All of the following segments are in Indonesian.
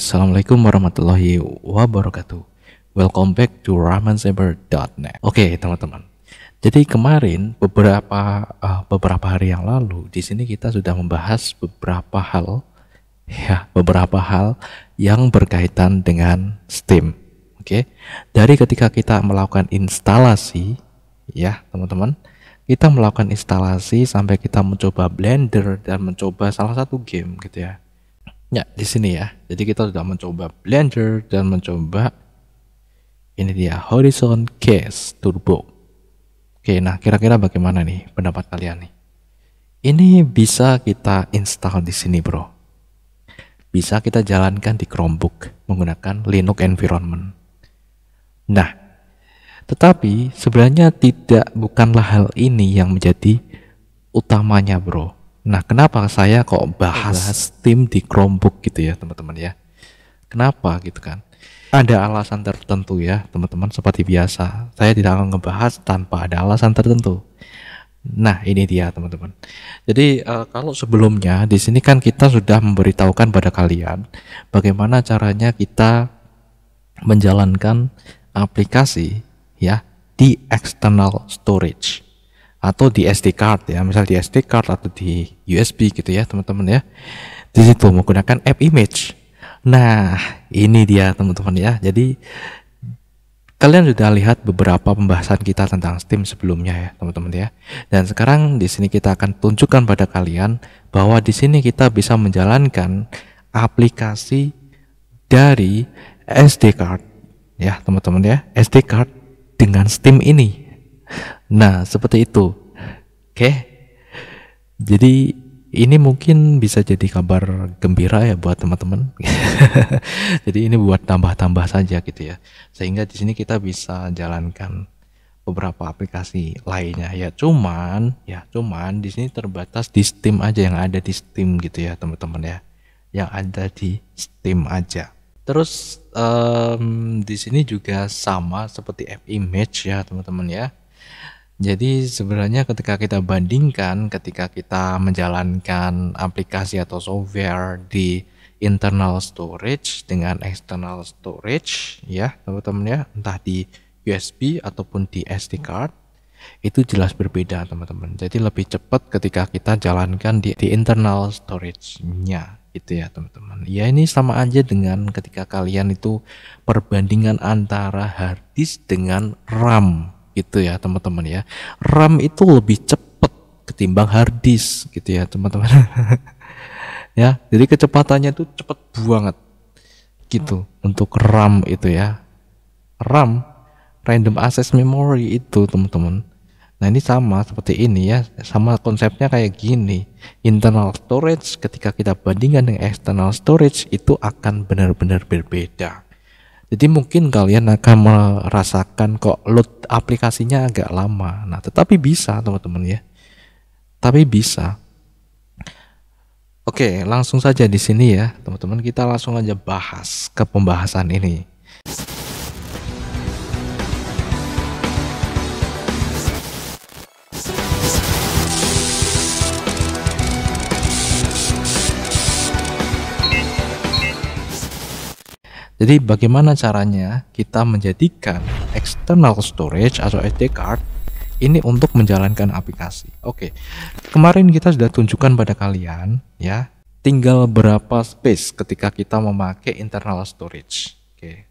Assalamualaikum warahmatullahi wabarakatuh. Welcome back to ramansaber.net. Oke, okay, teman-teman. Jadi kemarin beberapa uh, beberapa hari yang lalu di sini kita sudah membahas beberapa hal ya, beberapa hal yang berkaitan dengan Steam. Oke. Okay? Dari ketika kita melakukan instalasi ya, teman-teman, kita melakukan instalasi sampai kita mencoba Blender dan mencoba salah satu game gitu ya Ya, di sini ya. Jadi kita sudah mencoba Blender dan mencoba ini dia Horizon Case Turbo. Oke, nah kira-kira bagaimana nih pendapat kalian nih? Ini bisa kita install di sini, Bro. Bisa kita jalankan di Chromebook menggunakan Linux environment. Nah, tetapi sebenarnya tidak bukanlah hal ini yang menjadi utamanya, Bro Nah, kenapa saya kok bahas, bahas. tim di Chromebook gitu ya, teman-teman ya? Kenapa gitu kan? Ada alasan tertentu ya, teman-teman seperti biasa. Saya tidak akan ngebahas tanpa ada alasan tertentu. Nah, ini dia teman-teman. Jadi uh, kalau sebelumnya di sini kan kita sudah memberitahukan pada kalian bagaimana caranya kita menjalankan aplikasi ya di external storage atau di SD card ya misal di SD card atau di USB gitu ya teman-teman ya di situ menggunakan app image nah ini dia teman-teman ya jadi kalian sudah lihat beberapa pembahasan kita tentang Steam sebelumnya ya teman-teman ya dan sekarang di sini kita akan tunjukkan pada kalian bahwa di sini kita bisa menjalankan aplikasi dari SD card ya teman-teman ya SD card dengan Steam ini Nah, seperti itu. Oke. Jadi ini mungkin bisa jadi kabar gembira ya buat teman-teman. jadi ini buat tambah-tambah saja gitu ya. Sehingga di sini kita bisa jalankan beberapa aplikasi lainnya ya. Cuman ya cuman di sini terbatas di Steam aja yang ada di Steam gitu ya, teman-teman ya. Yang ada di Steam aja. Terus um, di sini juga sama seperti app Image ya, teman-teman ya jadi sebenarnya ketika kita bandingkan ketika kita menjalankan aplikasi atau software di internal storage dengan external storage ya teman-teman ya entah di USB ataupun di SD card itu jelas berbeda teman-teman jadi lebih cepat ketika kita jalankan di, di internal storage-nya gitu ya teman-teman ya ini sama aja dengan ketika kalian itu perbandingan antara hard disk dengan RAM gitu ya teman-teman ya RAM itu lebih cepat ketimbang hard disk gitu ya teman-teman ya jadi kecepatannya itu cepat banget gitu hmm. untuk RAM itu ya RAM random access memory itu teman-teman nah ini sama seperti ini ya sama konsepnya kayak gini internal storage ketika kita bandingkan dengan external storage itu akan benar-benar berbeda jadi mungkin kalian akan merasakan kok load aplikasinya agak lama. Nah, tetapi bisa teman-teman ya. Tapi bisa. Oke, langsung saja di sini ya, teman-teman. Kita langsung aja bahas ke pembahasan ini. Jadi bagaimana caranya kita menjadikan external storage atau SD card ini untuk menjalankan aplikasi. Oke, kemarin kita sudah tunjukkan pada kalian ya, tinggal berapa space ketika kita memakai internal storage. Oke.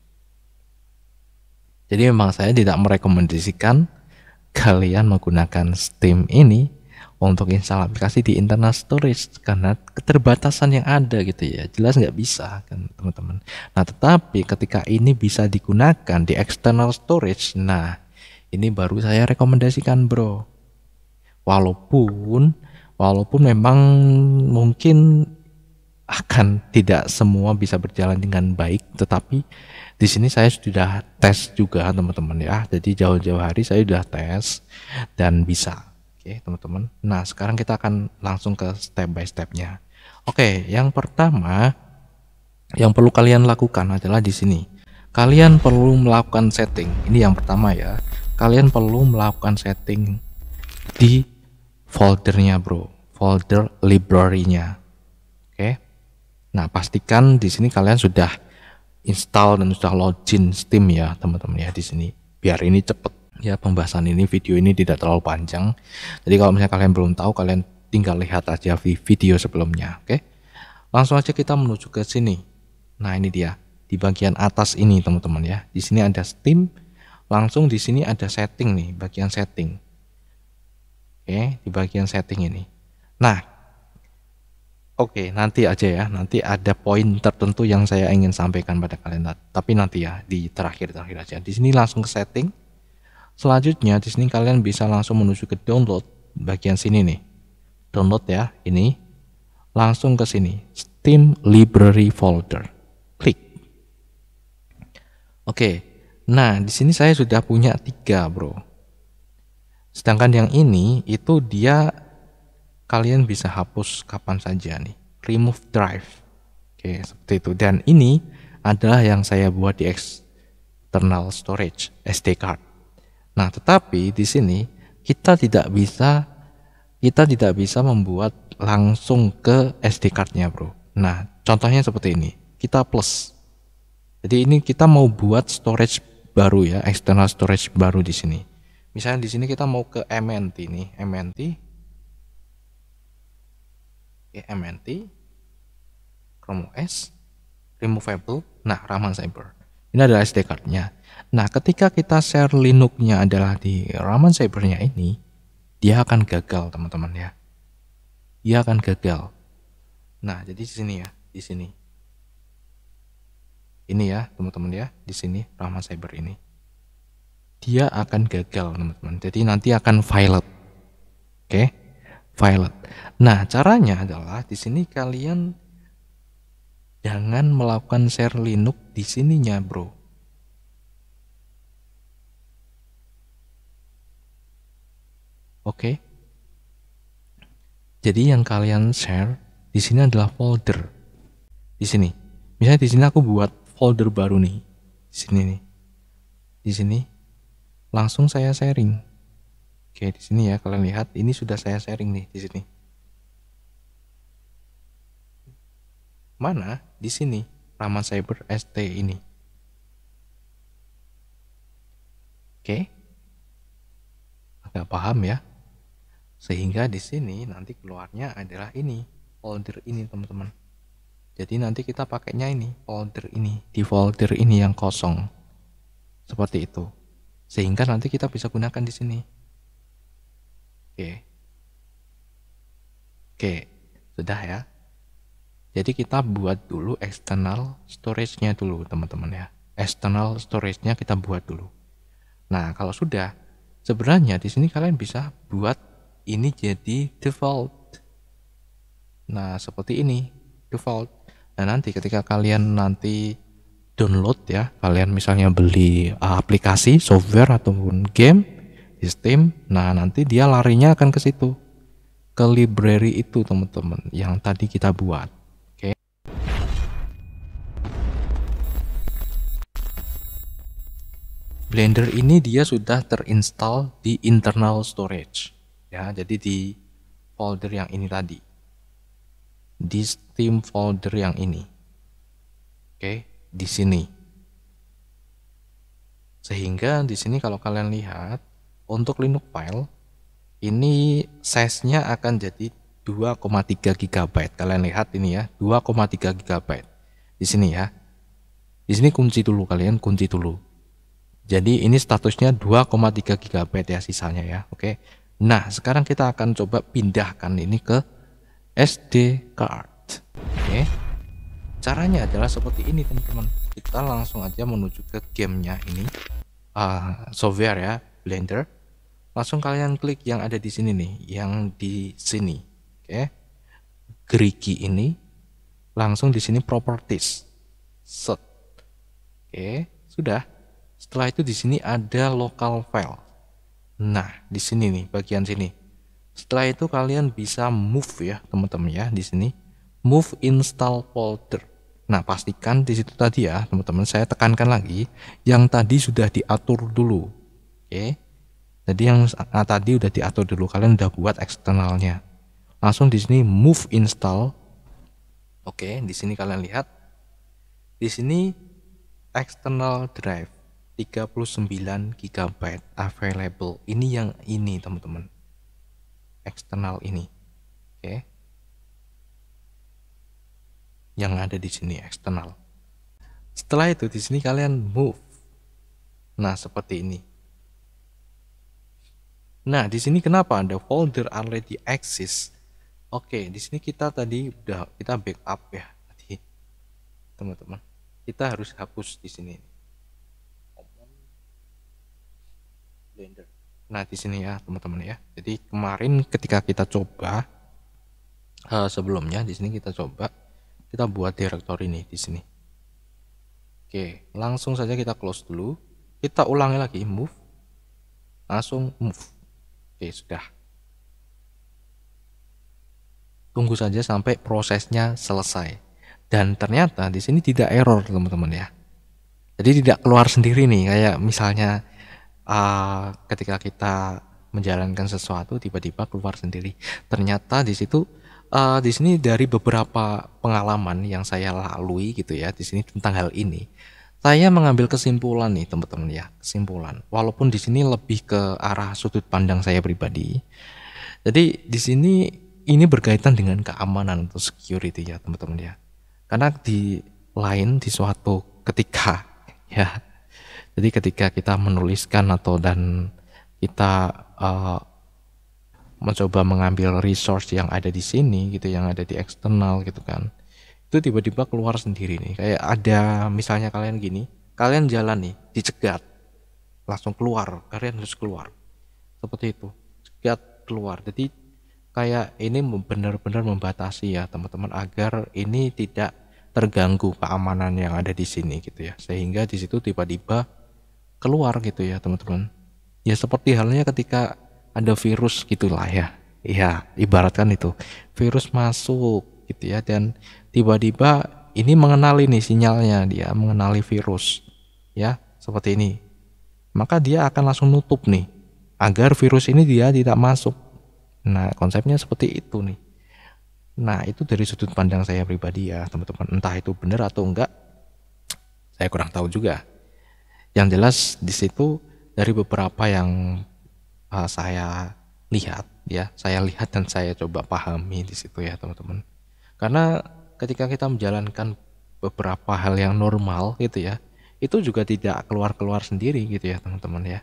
Jadi memang saya tidak merekomendasikan kalian menggunakan Steam ini untuk install aplikasi di internal storage karena keterbatasan yang ada gitu ya jelas nggak bisa kan teman-teman nah tetapi ketika ini bisa digunakan di external storage nah ini baru saya rekomendasikan bro walaupun walaupun memang mungkin akan tidak semua bisa berjalan dengan baik tetapi di sini saya sudah tes juga teman-teman ya jadi jauh-jauh hari saya sudah tes dan bisa Oke, ya, teman-teman. Nah, sekarang kita akan langsung ke step by stepnya. Oke, yang pertama yang perlu kalian lakukan adalah di sini. Kalian perlu melakukan setting. Ini yang pertama ya. Kalian perlu melakukan setting di foldernya, bro. Folder library-nya. Oke. Nah, pastikan di sini kalian sudah install dan sudah login Steam ya, teman-teman ya di sini. Biar ini cepet ya pembahasan ini video ini tidak terlalu panjang jadi kalau misalnya kalian belum tahu kalian tinggal lihat aja video sebelumnya oke langsung aja kita menuju ke sini nah ini dia di bagian atas ini teman-teman ya di sini ada Steam langsung di sini ada setting nih bagian setting oke di bagian setting ini nah oke nanti aja ya nanti ada poin tertentu yang saya ingin sampaikan pada kalian tapi nanti ya di terakhir-terakhir aja di sini langsung ke setting Selanjutnya di sini kalian bisa langsung menuju ke download bagian sini nih. Download ya, ini. Langsung ke sini, Steam Library Folder. Klik. Oke. Nah, di sini saya sudah punya tiga Bro. Sedangkan yang ini itu dia kalian bisa hapus kapan saja nih. Remove drive. Oke, seperti itu. Dan ini adalah yang saya buat di external storage SD card. Nah, tetapi di sini kita tidak bisa kita tidak bisa membuat langsung ke SD cardnya bro. Nah, contohnya seperti ini. Kita plus. Jadi ini kita mau buat storage baru ya, external storage baru di sini. Misalnya di sini kita mau ke MNT nih, MNT. Oke, MNT. Chrome OS, removable. Nah, Rahman Cyber. Ini adalah SD card-nya. Nah, ketika kita share Linux-nya adalah di Raman Cybernya ini, dia akan gagal, teman-teman ya. Dia akan gagal. Nah, jadi di sini ya, di sini. Ini ya, teman-teman ya, di sini Raman Cyber ini. Dia akan gagal, teman-teman. Jadi nanti akan violet. Oke. Okay? Violet. Nah, caranya adalah di sini kalian Jangan melakukan share Linux di sininya, bro. Oke. Jadi yang kalian share di sini adalah folder. Di sini. Misalnya di sini aku buat folder baru nih. Di sini nih. Di sini langsung saya sharing. Oke, di sini ya kalian lihat ini sudah saya sharing nih di sini. Mana? Di sini, Taman Cyber ST ini. Oke. Agak paham ya. Sehingga di sini nanti keluarnya adalah ini, folder ini teman-teman. Jadi nanti kita pakainya ini, folder ini, di folder ini yang kosong. Seperti itu. Sehingga nanti kita bisa gunakan di sini. Oke. Oke, sudah ya. Jadi kita buat dulu external storage-nya dulu teman-teman ya. External storage-nya kita buat dulu. Nah kalau sudah, sebenarnya di sini kalian bisa buat ini jadi default. Nah seperti ini default. Dan nah, nanti ketika kalian nanti download ya, kalian misalnya beli eh, aplikasi, software ataupun game di Steam, nah nanti dia larinya akan ke situ ke library itu teman-teman yang tadi kita buat Blender ini dia sudah terinstall di internal storage ya jadi di folder yang ini tadi di Steam folder yang ini oke di sini sehingga di sini kalau kalian lihat untuk Linux file ini size-nya akan jadi 2,3 GB. Kalian lihat ini ya, 2,3 GB. Di sini ya. Di sini kunci dulu kalian kunci dulu jadi ini statusnya 2,3 GB ya sisanya ya. Oke. Nah, sekarang kita akan coba pindahkan ini ke SD card. Oke. Caranya adalah seperti ini, teman-teman. Kita langsung aja menuju ke gamenya ini. Uh, software ya, Blender. Langsung kalian klik yang ada di sini nih, yang di sini. Oke. Gerigi ini langsung di sini properties. Set. Oke, sudah setelah itu di sini ada local file. Nah, di sini nih bagian sini. Setelah itu kalian bisa move ya, teman-teman ya, di sini move install folder. Nah, pastikan di situ tadi ya, teman-teman, saya tekankan lagi yang tadi sudah diatur dulu. Oke. Okay. Jadi yang nah, tadi sudah diatur dulu, kalian udah buat eksternalnya. Langsung di sini move install. Oke, okay, di sini kalian lihat. Di sini external drive. 39 GB available ini yang ini teman-teman eksternal ini oke okay. yang ada di sini eksternal setelah itu di sini kalian move nah seperti ini nah di sini kenapa ada folder already exist oke okay, di sini kita tadi udah kita backup ya tadi teman-teman kita harus hapus di sini Blender. Nah di sini ya teman-teman ya. Jadi kemarin ketika kita coba uh, sebelumnya di sini kita coba kita buat direktori ini di sini. Oke langsung saja kita close dulu. Kita ulangi lagi move langsung move. Oke sudah. Tunggu saja sampai prosesnya selesai. Dan ternyata di sini tidak error teman-teman ya. Jadi tidak keluar sendiri nih kayak misalnya uh, ketika kita menjalankan sesuatu tiba-tiba keluar sendiri. Ternyata di situ uh, di sini dari beberapa pengalaman yang saya lalui gitu ya di sini tentang hal ini. Saya mengambil kesimpulan nih teman-teman ya, kesimpulan. Walaupun di sini lebih ke arah sudut pandang saya pribadi. Jadi di sini ini berkaitan dengan keamanan atau security ya teman-teman ya. Karena di lain di suatu ketika ya jadi ketika kita menuliskan atau dan kita uh, mencoba mengambil resource yang ada di sini gitu, yang ada di eksternal gitu kan, itu tiba-tiba keluar sendiri nih. Kayak ada misalnya kalian gini, kalian jalan nih, dicegat, langsung keluar, kalian harus keluar, seperti itu, cegat keluar. Jadi kayak ini benar-benar membatasi ya teman-teman agar ini tidak terganggu keamanan yang ada di sini gitu ya sehingga di situ tiba-tiba keluar gitu ya teman-teman ya seperti halnya ketika ada virus gitulah ya ya ibaratkan itu virus masuk gitu ya dan tiba-tiba ini mengenali nih sinyalnya dia mengenali virus ya seperti ini maka dia akan langsung nutup nih agar virus ini dia tidak masuk nah konsepnya seperti itu nih nah itu dari sudut pandang saya pribadi ya teman-teman entah itu benar atau enggak saya kurang tahu juga yang jelas di situ dari beberapa yang uh, saya lihat ya, saya lihat dan saya coba pahami di situ ya teman-teman. Karena ketika kita menjalankan beberapa hal yang normal gitu ya, itu juga tidak keluar-keluar sendiri gitu ya teman-teman ya.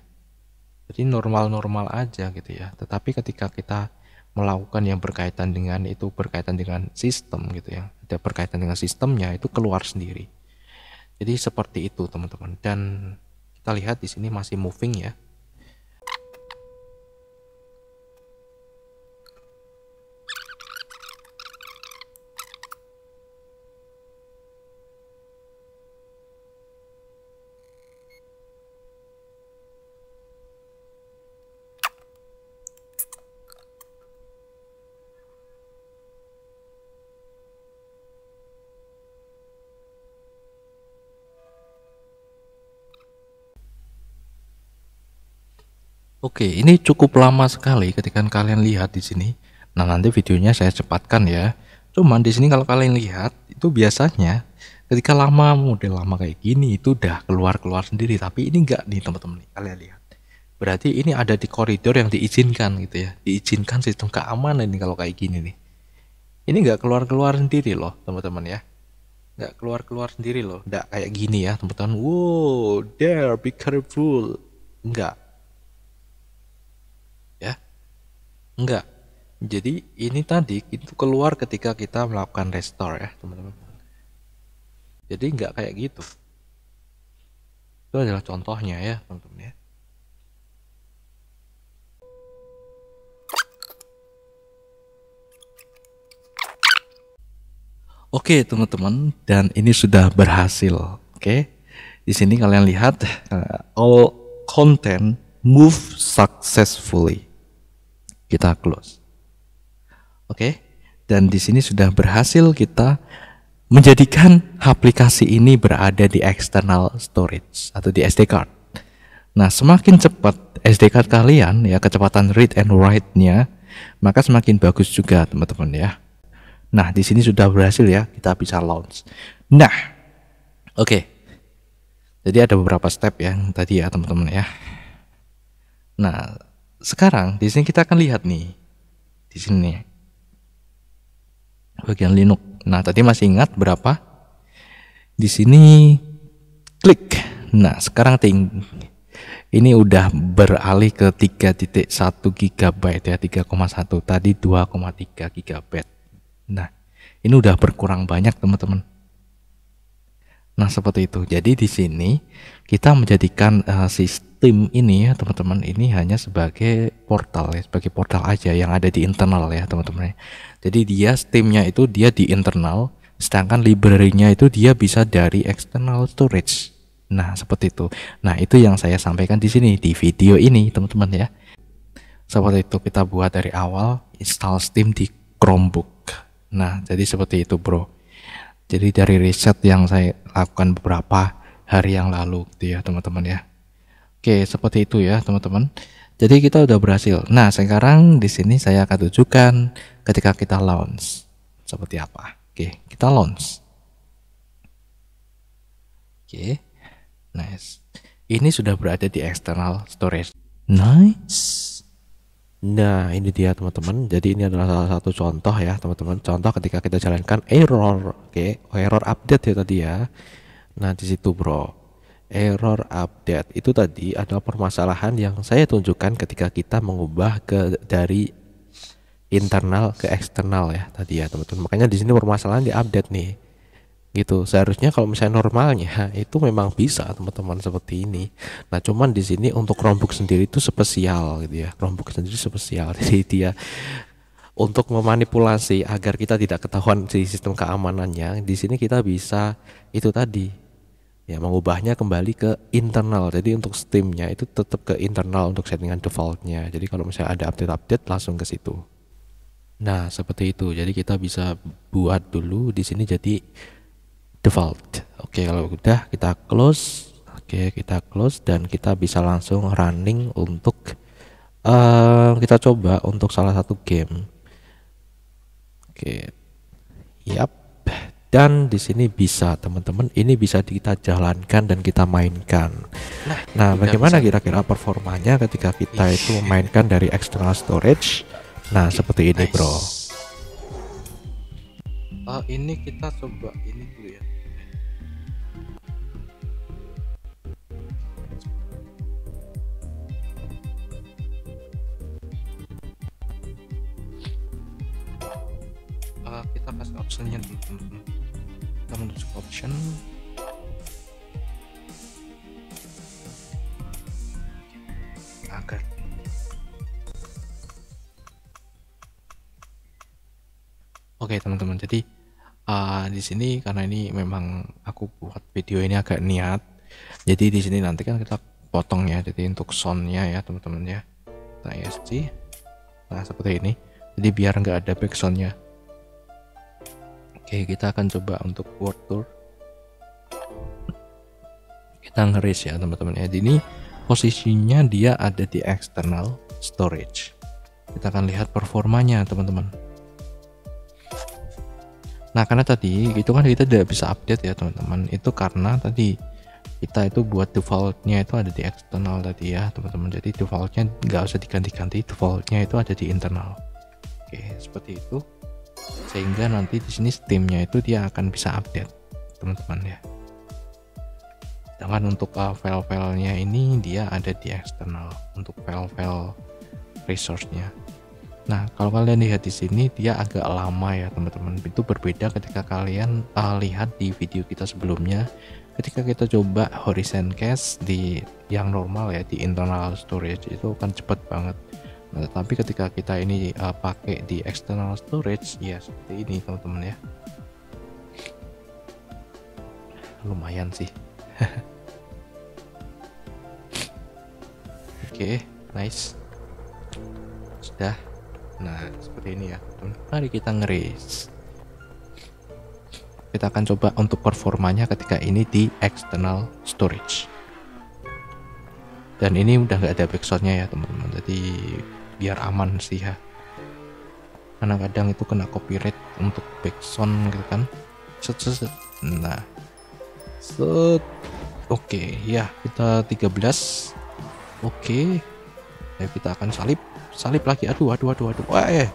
Jadi normal-normal aja gitu ya. Tetapi ketika kita melakukan yang berkaitan dengan itu berkaitan dengan sistem gitu ya tidak berkaitan dengan sistemnya itu keluar sendiri jadi seperti itu teman-teman dan kita lihat di sini masih moving ya. Oke, ini cukup lama sekali ketika kalian lihat di sini. Nah, nanti videonya saya cepatkan ya. Cuman di sini kalau kalian lihat, itu biasanya ketika lama model lama kayak gini itu udah keluar-keluar sendiri, tapi ini enggak nih teman-teman. Kalian lihat. Berarti ini ada di koridor yang diizinkan gitu ya. Diizinkan sistem keamanan ini kalau kayak gini nih. Ini enggak keluar-keluar sendiri loh, teman-teman ya Enggak keluar-keluar sendiri loh Enggak kayak gini ya teman-teman wow there be careful Enggak. Enggak. Jadi ini tadi itu keluar ketika kita melakukan restore ya teman-teman. Jadi enggak kayak gitu. Itu adalah contohnya ya teman-teman ya. Oke teman-teman dan ini sudah berhasil. Oke, di sini kalian lihat eh, all content move successfully kita close. Oke. Dan di sini sudah berhasil kita menjadikan aplikasi ini berada di external storage atau di SD card. Nah, semakin cepat SD card kalian ya kecepatan read and write-nya, maka semakin bagus juga, teman-teman ya. Nah, di sini sudah berhasil ya, kita bisa launch. Nah, oke. Okay. Jadi ada beberapa step yang tadi ya, teman-teman ya. Nah, sekarang di sini kita akan lihat nih di sini bagian Linux. Nah, tadi masih ingat berapa? Di sini klik. Nah, sekarang ting ini udah beralih ke 3.1 GB ya, 3,1. Tadi 2,3 GB. Nah, ini udah berkurang banyak, teman-teman. Nah, seperti itu. Jadi di sini kita menjadikan uh, sistem tim ini ya teman-teman ini hanya sebagai portal ya sebagai portal aja yang ada di internal ya teman-teman ya. jadi dia Steamnya itu dia di internal sedangkan library-nya itu dia bisa dari external storage nah seperti itu nah itu yang saya sampaikan di sini di video ini teman-teman ya seperti itu kita buat dari awal install Steam di Chromebook nah jadi seperti itu bro jadi dari riset yang saya lakukan beberapa hari yang lalu gitu ya teman-teman ya Oke, seperti itu ya, teman-teman. Jadi kita udah berhasil. Nah, sekarang di sini saya akan tunjukkan ketika kita launch seperti apa. Oke, kita launch. Oke. Nice. Ini sudah berada di external storage. Nice. Nah ini dia teman-teman Jadi ini adalah salah satu contoh ya teman-teman Contoh ketika kita jalankan error Oke okay. error update ya tadi ya Nah di situ bro error update itu tadi adalah permasalahan yang saya tunjukkan ketika kita mengubah ke dari internal ke eksternal ya tadi ya teman-teman makanya di sini permasalahan di update nih gitu seharusnya kalau misalnya normalnya itu memang bisa teman-teman seperti ini nah cuman di sini untuk rombuk sendiri itu spesial gitu ya rombuk sendiri spesial jadi dia untuk memanipulasi agar kita tidak ketahuan di sistem keamanannya di sini kita bisa itu tadi ya mengubahnya kembali ke internal jadi untuk steamnya itu tetap ke internal untuk settingan defaultnya jadi kalau misalnya ada update-update langsung ke situ nah seperti itu jadi kita bisa buat dulu di sini jadi default oke kalau udah kita close oke kita close dan kita bisa langsung running untuk uh, kita coba untuk salah satu game oke yap dan di sini bisa teman-teman ini bisa kita jalankan dan kita mainkan nah, nah bagaimana kira-kira performanya ketika kita Ish. itu memainkan dari external storage nah okay. seperti ini nice. bro uh, ini kita coba ini dulu ya uh, kita kasih optionnya dulu teman-teman kita menunjuk option agar oke teman-teman jadi uh, di sini karena ini memang aku buat video ini agak niat jadi di sini nanti kan kita potong ya jadi untuk soundnya ya teman-teman ya nah ESG ya, nah seperti ini jadi biar nggak ada backsoundnya Oke, kita akan coba untuk world tour. Kita ngeris ya teman-teman. Ya, ini posisinya dia ada di external storage. Kita akan lihat performanya teman-teman. Nah, karena tadi itu kan kita tidak bisa update ya teman-teman. Itu karena tadi kita itu buat defaultnya itu ada di external tadi ya teman-teman. Jadi defaultnya nggak usah diganti-ganti, defaultnya itu ada di internal. Oke, seperti itu sehingga nanti di sini steamnya itu dia akan bisa update teman-teman ya sedangkan untuk uh, file-filenya ini dia ada di eksternal untuk file-file resource-nya nah kalau kalian lihat di sini dia agak lama ya teman-teman itu berbeda ketika kalian uh, lihat di video kita sebelumnya ketika kita coba horizon cache di yang normal ya di internal storage itu kan cepet banget Nah, tapi ketika kita ini uh, pakai di external storage ya seperti ini teman-teman ya. Lumayan sih. Oke, okay, nice. Sudah. Nah, seperti ini ya. Mari kita ngeris. Kita akan coba untuk performanya ketika ini di external storage. Dan ini udah nggak ada backsoundnya ya teman-teman. Jadi biar aman sih ya karena kadang itu kena copyright untuk backsound gitu kan set, set, set. nah set oke okay, ya kita 13 oke okay. ya kita akan salib salib lagi aduh aduh aduh aduh Wah, eh.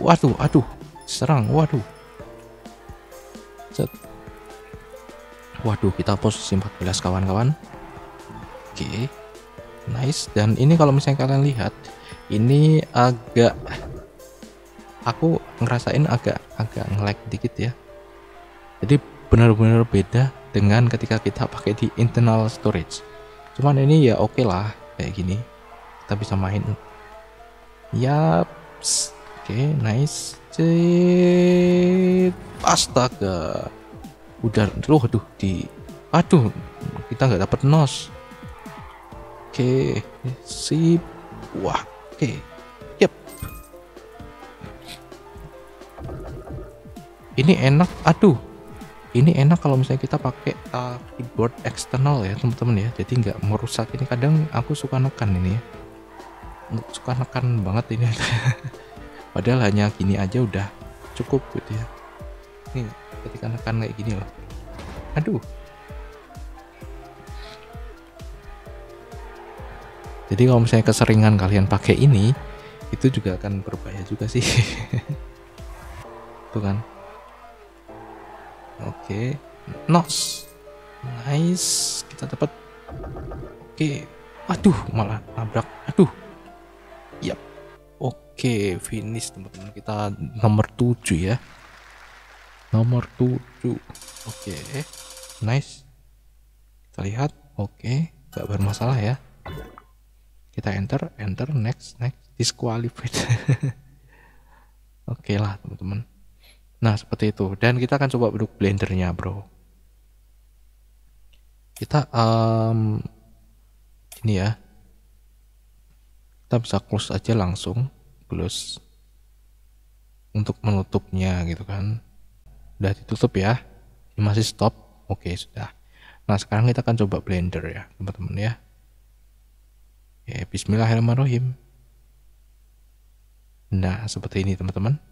waduh aduh serang waduh set waduh kita posisi 14 kawan-kawan oke okay. nice dan ini kalau misalnya kalian lihat ini agak aku ngerasain agak agak ngelag dikit ya jadi benar-benar beda dengan ketika kita pakai di internal storage cuman ini ya oke okay lah kayak gini kita bisa main ya oke okay, nice cip astaga udah tuh aduh di aduh kita nggak dapet nos oke okay, sip wah Oke. Okay. Yep. Ini enak. Aduh. Ini enak kalau misalnya kita pakai uh, keyboard eksternal ya teman-teman ya. Jadi nggak merusak ini. Kadang aku suka nekan ini ya. Suka nekan banget ini. Padahal hanya gini aja udah cukup gitu ya. Nih ketika nekan kayak gini loh. Aduh. Jadi kalau misalnya keseringan kalian pakai ini, itu juga akan berbahaya juga sih. Tuh kan. Oke, okay. nos. Nice, kita dapat. Oke. Okay. Aduh, malah nabrak. Aduh. Yap. Oke, okay, finish teman-teman. Kita nomor 7 ya. Nomor 7. Oke. Okay. Nice. Kita lihat. Oke, okay. gak bermasalah ya kita enter enter next next disqualified oke lah teman-teman nah seperti itu dan kita akan coba duduk blendernya bro kita um, ini ya kita bisa close aja langsung close untuk menutupnya gitu kan udah ditutup ya masih stop oke okay, sudah nah sekarang kita akan coba blender ya teman-teman ya Ya, bismillahirrahmanirrahim. Nah, seperti ini teman-teman.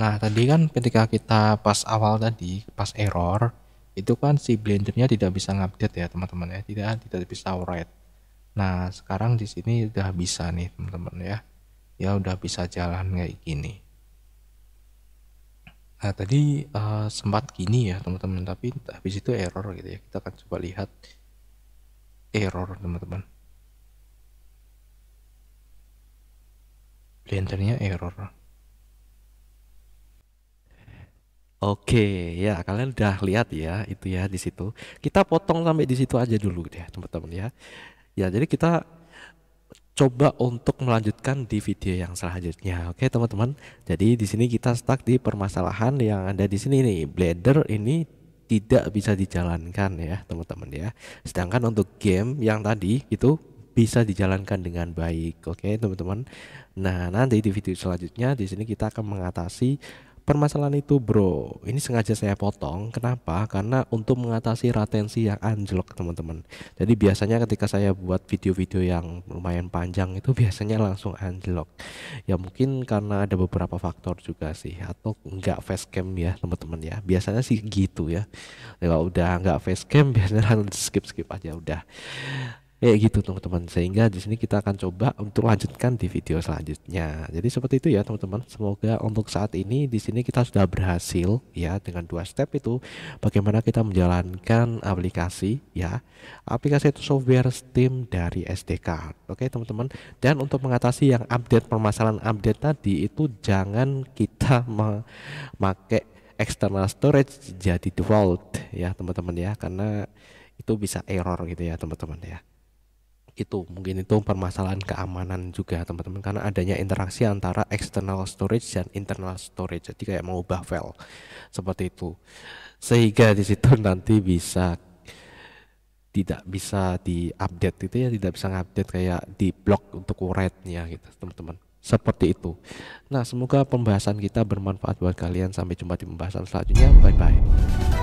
Nah, tadi kan ketika kita pas awal tadi, pas error, itu kan si blendernya tidak bisa ngupdate ya teman-teman ya, tidak tidak bisa write. Nah, sekarang di sini udah bisa nih teman-teman ya. Ya udah bisa jalan kayak gini. Nah, tadi uh, sempat gini ya, teman-teman, tapi habis itu error gitu ya. Kita akan coba lihat error, teman-teman. enternya error. Oke, ya kalian udah lihat ya itu ya di situ. Kita potong sampai di situ aja dulu ya teman-teman ya. Ya jadi kita coba untuk melanjutkan di video yang selanjutnya. Oke teman-teman. Jadi di sini kita stuck di permasalahan yang ada di sini nih. Blender ini tidak bisa dijalankan ya teman-teman ya. Sedangkan untuk game yang tadi itu bisa dijalankan dengan baik. Oke teman-teman. Nah, nanti di video selanjutnya di sini kita akan mengatasi permasalahan itu bro ini sengaja saya potong kenapa karena untuk mengatasi retensi yang anjlok teman-teman jadi biasanya ketika saya buat video-video yang lumayan panjang itu biasanya langsung anjlok ya mungkin karena ada beberapa faktor juga sih atau enggak facecam ya teman-teman ya biasanya sih gitu ya kalau udah enggak facecam biasanya langsung skip skip aja udah kayak gitu teman-teman sehingga di sini kita akan coba untuk lanjutkan di video selanjutnya jadi seperti itu ya teman-teman semoga untuk saat ini di sini kita sudah berhasil ya dengan dua step itu bagaimana kita menjalankan aplikasi ya aplikasi itu software Steam dari SD card oke teman-teman dan untuk mengatasi yang update permasalahan update tadi itu jangan kita memakai external storage jadi default ya teman-teman ya karena itu bisa error gitu ya teman-teman ya itu mungkin itu permasalahan keamanan juga teman-teman karena adanya interaksi antara external storage dan internal storage jadi kayak mengubah file seperti itu sehingga di situ nanti bisa tidak bisa diupdate itu ya tidak bisa ngupdate kayak di blog untuk write-nya gitu teman-teman seperti itu nah semoga pembahasan kita bermanfaat buat kalian sampai jumpa di pembahasan selanjutnya bye bye